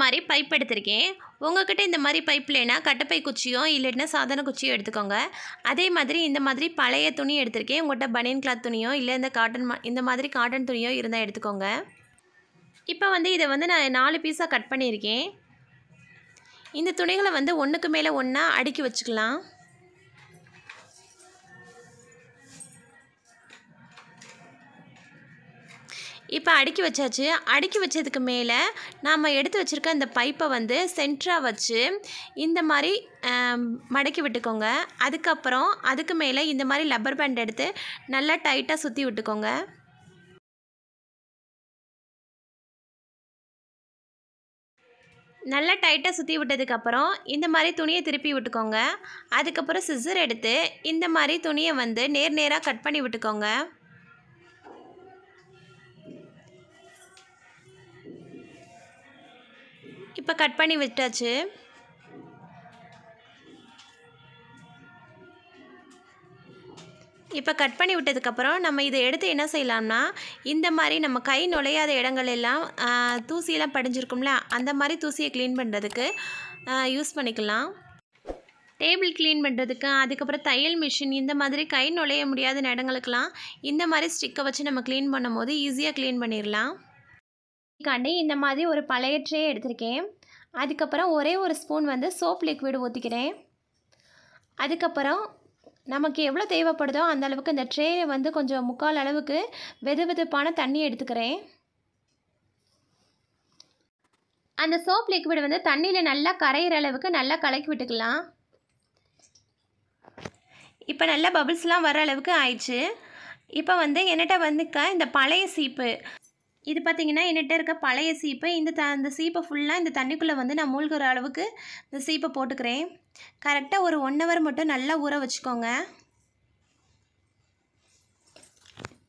மாதிரி பைப் எடுத்திருக்கேன் உங்கள்கிட்ட இந்த மாதிரி பைப் இல்லைன்னா கட்டப்பை குச்சியோ இல்லைன்னா சாதாரண குச்சியோ எடுத்துக்கோங்க அதே மாதிரி இந்த மாதிரி பழைய துணி எடுத்திருக்கேன் உங்கள்கிட்ட பனியன் கிளாத் துணியோ இல்லை இந்த காட்டன் இந்த மாதிரி காட்டன் துணியோ இருந்தால் எடுத்துக்கோங்க இப்போ வந்து இதை வந்து நான் நாலு பீஸாக கட் பண்ணியிருக்கேன் இந்த துணிகளை வந்து ஒன்றுக்கு மேலே ஒன்றா அடுக்கி வச்சுக்கலாம் இப்போ அடுக்கி வச்சாச்சு அடுக்கி வச்சதுக்கு மேலே நாம் எடுத்து வச்சுருக்க இந்த பைப்பை வந்து சென்ட்ராக வச்சு இந்த மாதிரி மடக்கி விட்டுக்கோங்க அதுக்கப்புறம் அதுக்கு மேலே இந்த மாதிரி லப்பர் பேண்ட் எடுத்து நல்லா டைட்டாக சுற்றி விட்டுக்கோங்க நல்லா டைட்டாக சுற்றி விட்டதுக்கப்புறம் இந்த மாதிரி துணியை திருப்பி விட்டுக்கோங்க அதுக்கப்புறம் சிசர் எடுத்து இந்த மாதிரி துணியை வந்து நேர் நேராக கட் பண்ணி விட்டுக்கோங்க இப்போ கட் பண்ணி விட்டாச்சு இப்போ கட் பண்ணி விட்டதுக்கப்புறம் நம்ம இதை எடுத்து என்ன செய்யலாம்னா இந்த மாதிரி நம்ம கை நுழையாத இடங்கள் எல்லாம் தூசியெல்லாம் படிஞ்சிருக்கும்ல அந்த மாதிரி தூசியை க்ளீன் பண்ணுறதுக்கு யூஸ் பண்ணிக்கலாம் டேபிள் க்ளீன் பண்ணுறதுக்கு அதுக்கப்புறம் தையல் மிஷின் இந்த மாதிரி கை நுழைய முடியாத இடங்களுக்கெல்லாம் இந்த மாதிரி ஸ்டிக்கை வச்சு நம்ம க்ளீன் பண்ணும் போது ஈஸியாக க்ளீன் பண்ணிடலாம் காண்டி இந்த மாதிரி ஒரு பழைய ட்ரே எடுத்திருக்கேன் அதுக்கப்புறம் ஒரே ஒரு ஸ்பூன் வந்து சோப் லிக்விட் ஊற்றிக்கிறேன் அதுக்கப்புறம் நமக்கு எவ்வளோ தேவைப்படுதோ அந்த அளவுக்கு இந்த ட்ரேயை வந்து கொஞ்சம் முக்கால் அளவுக்கு வெது வெதுப்பான தண்ணி எடுத்துக்கிறேன் அந்த சோப் லிக்விட் வந்து தண்ணியில் நல்லா கரையிற அளவுக்கு நல்லா கலக்கி விட்டுக்கலாம் இப்போ நல்லா பபிள்ஸ்லாம் வர அளவுக்கு ஆயிடுச்சு இப்போ வந்து என்னட்ட வந்துக்க இந்த பழைய சீப்பு இது பார்த்திங்கன்னா என்கிட்ட இருக்க பழைய சீப்பை இந்த த இந்த சீப்பை ஃபுல்லாக இந்த தண்ணிக்குள்ளே வந்து நான் மூழ்கிற அளவுக்கு இந்த சீப்பை போட்டுக்கிறேன் கரெக்டாக ஒரு ஒன் ஹவர் மட்டும் நல்லா ஊற வச்சுக்கோங்க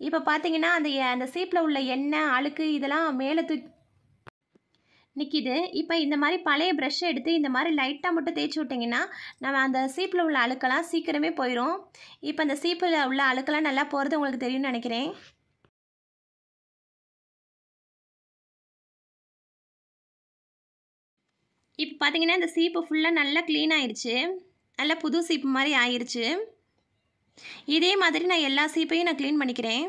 இப்போ பார்த்தீங்கன்னா அந்த அந்த சீப்பில் உள்ள எண்ணெய் அழுக்கு இதெல்லாம் மேலே தூக்கி நிற்கிது இப்போ இந்த மாதிரி பழைய ப்ரெஷ்ஷை எடுத்து இந்த மாதிரி லைட்டாக மட்டும் தேய்ச்சி விட்டிங்கன்னா நம்ம அந்த சீப்பில் உள்ள அழுக்கெல்லாம் சீக்கிரமே போயிடும் இப்போ அந்த சீப்பில் உள்ள அழுக்கெல்லாம் நல்லா போகிறது உங்களுக்கு தெரியும்னு நினைக்கிறேன் இப்போ பார்த்தீங்கன்னா இந்த சீப்பு ஃபுல்லாக நல்லா க்ளீன் ஆயிடுச்சு நல்லா புது சீப்பு மாதிரி ஆயிடுச்சு இதே மாதிரி நான் எல்லா சீப்பையும் நான் க்ளீன் பண்ணிக்கிறேன்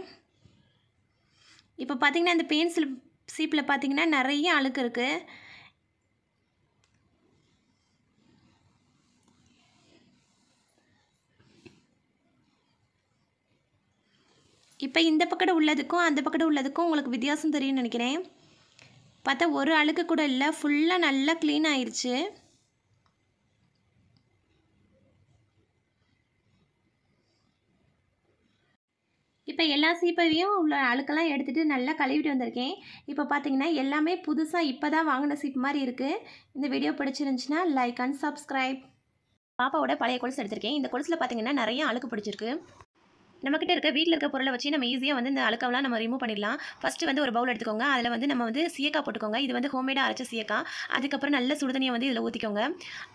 இப்போ பார்த்திங்கன்னா இந்த பெயின்சில் சீப்பில் பார்த்தீங்கன்னா நிறைய அழுக்கு இருக்குது இப்போ இந்த பக்கம் உள்ளதுக்கும் அந்த பக்கம் உள்ளதுக்கும் உங்களுக்கு வித்தியாசம் தெரியும்னு நினைக்கிறேன் பார்த்தா ஒரு அழுக்கு கூட இல்லை ஃபுல்லாக நல்லா க்ளீன் ஆயிடுச்சு இப்போ எல்லா சீப்பையும் உள்ள அழுக்கெல்லாம் எடுத்துகிட்டு நல்லா கழுவிட்டு வந்திருக்கேன் இப்போ பார்த்தீங்கன்னா எல்லாமே புதுசாக இப்போ தான் வாங்கின சீப் மாதிரி இருக்குது இந்த வீடியோ பிடிச்சிருந்துச்சின்னா லைக் அண்ட் சப்ஸ்கிரைப் பாப்பாவோட பழைய கொலுசு எடுத்திருக்கேன் இந்த கொலுசில் பார்த்தீங்கன்னா நிறைய அழுக்கு பிடிச்சிருக்கு நம்மக்கிட்ட இருக்க வீட்டில் இருக்க பொருளை வச்சு நம்ம ஈஸியாக வந்து இந்த அழுக்கவெல்லாம் நம்ம ரிமூவ் பண்ணிடலாம் ஃபஸ்ட்டு வந்து ஒரு பவுல் எடுத்துக்கோங்க அதில் வந்து நம்ம வந்து சீக்கா போட்டுக்கோங்க இது வந்து ஹோம்மேடாக அரைச்ச சீக்கா அதுக்கப்புறம் நல்ல சுடுதண்ணியை வந்து இதில் ஊற்றிக்கோங்க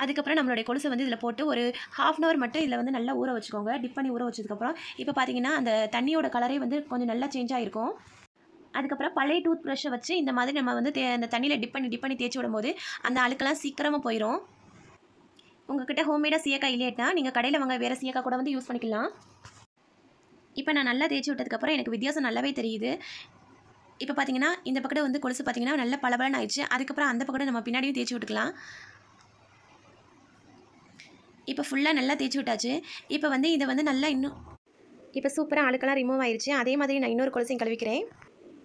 அதுக்கப்புறம் நம்மளுடைய கொலுசை வந்து இதில் போட்டு ஒரு ஹாஃப் அன் ஹவர் மட்டும் இதில் வந்து நல்லா ஊற வச்சுக்கோங்க டிப் பண்ணி ஊற வச்சதுக்கப்புறம் இப்போ பார்த்தீங்கன்னா அந்த தண்ணியோட கலரே வந்து கொஞ்சம் நல்லா சேஞ்ச் ஆகிருக்கும் அதுக்கப்புறம் பழைய டூத் ப்ரஷ்ஷை வச்சு இந்த மாதிரி நம்ம வந்து தே அந்த தண்ணியில் டிப் பண்ணி டிப் பண்ணி தேய்ச்சி விடும்போது அந்த அழுக்கெல்லாம் சீக்கிரமாக போயிடும் உங்கள்கிட்ட ஹோம்மேடாக சீயக்காய் இல்லையாட்டா நீங்கள் கடையில் வாங்க வேறு சீயக்காய் கூட வந்து யூஸ் பண்ணிக்கலாம் இப்போ நான் நல்லா தேய்ச்சி விட்டதுக்கப்புறம் எனக்கு வித்தியாசம் நல்லாவே தெரியுது இப்போ பார்த்தீங்கன்னா இந்த பக்கத்தில் வந்து கொலுசு பார்த்திங்கன்னா நல்லா பலபலன் ஆயிடுச்சு அதுக்கப்புறம் அந்த பக்கம் நம்ம பின்னாடியும் தேய்ச்சி விட்டுக்கலாம் இப்போ ஃபுல்லாக நல்லா தேய்ச்சி விட்டாச்சு இப்போ வந்து இதை வந்து நல்லா இன்னும் இப்போ சூப்பராக அழுக்கெல்லாம் ரிமூவ் ஆயிடுச்சு அதே மாதிரி நான் இன்னொரு கொலுசையும் கழுவிக்கிறேன்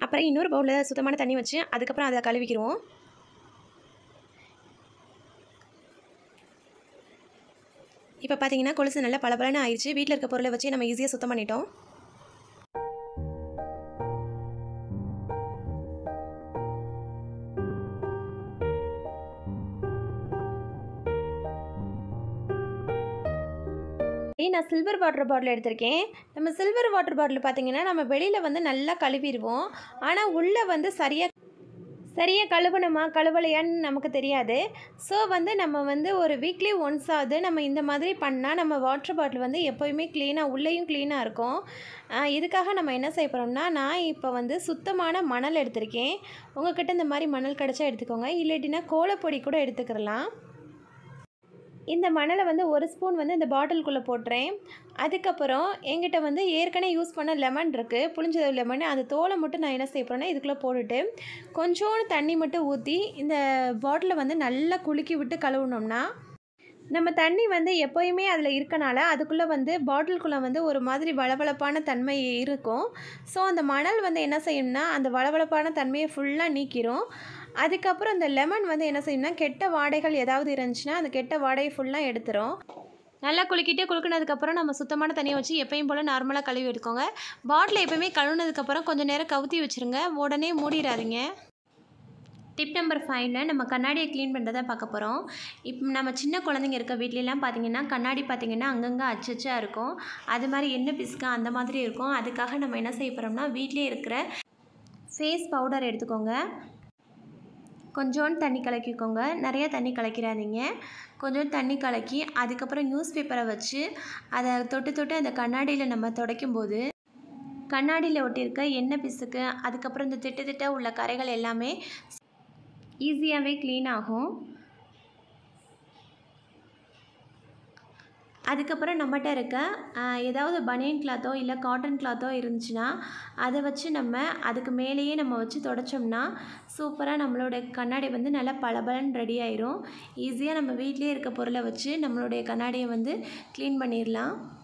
அப்புறம் இன்னொரு பவுலில் சுத்தமான தண்ணி வச்சு அதுக்கப்புறம் அதை கழுவிக்கிறோம் இப்போ பார்த்தீங்கன்னா கொலுசு நல்லா பளபளன்னு ஆயிடுச்சு வீட்டில் இருக்க பொருளை வச்சு நம்ம ஈஸியாக சுத்தம் பண்ணிட்டோம் ஏ நான் சில்வர் வாட்டர் பாட்டில் எடுத்திருக்கேன் நம்ம சில்வர் வாட்டர் பாட்டில் பார்த்திங்கன்னா நம்ம வெளியில் வந்து நல்லா கழுவிடுவோம் ஆனால் உள்ளே வந்து சரியாக சரியாக கழுவணுமா கழுவலையான்னு நமக்கு தெரியாது ஸோ வந்து நம்ம வந்து ஒரு வீக்லி ஒன்ஸ் ஆகுது நம்ம இந்த மாதிரி பண்ணால் நம்ம வாட்டர் பாட்டில் வந்து எப்போயுமே க்ளீனாக உள்ளேயும் க்ளீனாக இருக்கும் இதுக்காக நம்ம என்ன செய்ய போகிறோம்னா நான் இப்போ வந்து சுத்தமான மணல் எடுத்திருக்கேன் உங்கள்கிட்ட இந்த மாதிரி மணல் கிடச்சா எடுத்துக்கோங்க இல்லாட்டினா கோலப்பொடி கூட எடுத்துக்கிறலாம் இந்த மணலை வந்து ஒரு ஸ்பூன் வந்து இந்த பாட்டிலுக்குள்ளே போட்டுறேன் அதுக்கப்புறம் எங்கிட்ட வந்து ஏற்கனவே யூஸ் பண்ண லெமன் இருக்குது புளிஞ்சது லெமன் அந்த தோலை மட்டும் நான் என்ன செய்ய போகிறேன்னா இதுக்குள்ளே போட்டுட்டு கொஞ்சோண்டு தண்ணி மட்டும் ஊற்றி இந்த பாட்டிலை வந்து நல்லா குலுக்கி விட்டு கழுவுனோம்னா நம்ம தண்ணி வந்து எப்போயுமே அதில் இருக்கனால அதுக்குள்ளே வந்து பாட்டிலுக்குள்ளே வந்து ஒரு மாதிரி வளவளப்பான தன்மை இருக்கும் ஸோ அந்த மணல் வந்து என்ன செய்யணும்னா அந்த வளவளப்பான தன்மையை ஃபுல்லாக நீக்கிரும் அதுக்கப்புறம் இந்த லெமன் வந்து என்ன செய்யணும்னா கெட்ட வாடைகள் ஏதாவது இருந்துச்சுன்னா அந்த கெட்ட வாடையை ஃபுல்லாக எடுத்துரும் நல்லா குளிக்கிட்டே குலுக்கினதுக்கப்புறம் நம்ம சுத்தமான தண்ணியை வச்சு எப்பயும் போல் நார்மலாக கழுவி எடுக்கோங்க பாட்டில் எப்போயுமே கழுவுனதுக்கப்புறம் கொஞ்சம் நேரம் கவுத்தி வச்சுருங்க உடனே மூடிடாதீங்க டிப் நம்பர் ஃபைவ்ல நம்ம கண்ணாடியை க்ளீன் பண்ணுறதை பார்க்க போகிறோம் இப்போ நம்ம சின்ன குழந்தைங்க இருக்க வீட்லலாம் பார்த்திங்கன்னா கண்ணாடி பார்த்திங்கன்னா அங்கங்கே அச்சச்சா இருக்கும் அது மாதிரி எண்ணெய் பிஸ்கா அந்த மாதிரி இருக்கும் அதுக்காக நம்ம என்ன செய்ய போகிறோம்னா வீட்டிலே இருக்கிற ஃபேஸ் பவுடர் எடுத்துக்கோங்க கொஞ்சோண்டு தண்ணி கலக்கிக்கோங்க நிறையா தண்ணி கலக்கிறாதீங்க கொஞ்சோண்டு தண்ணி கலக்கி அதுக்கப்புறம் நியூஸ் பேப்பரை வச்சு அதை தொட்டு தொட்டு அந்த கண்ணாடியில் நம்ம துடைக்கும் போது கண்ணாடியில் ஒட்டியிருக்க எண்ணெய் பிசுக்கு அதுக்கப்புறம் இந்த திட்ட திட்ட உள்ள கரைகள் எல்லாமே ஈஸியாகவே க்ளீன் ஆகும் அதுக்கப்புறம் நம்மகிட்ட இருக்க ஏதாவது பனியன் கிளாத்தோ இல்லை காட்டன் கிளாத்தோ இருந்துச்சுன்னா அதை வச்சு நம்ம அதுக்கு மேலேயே நம்ம வச்சு தொடச்சோம்னா சூப்பராக நம்மளுடைய கண்ணாடி வந்து நல்லா பளபளன்னு ரெடி ஆயிரும் ஈஸியாக நம்ம வீட்டிலே இருக்க பொருளை வச்சு நம்மளுடைய கண்ணாடியை வந்து க்ளீன் பண்ணிடலாம்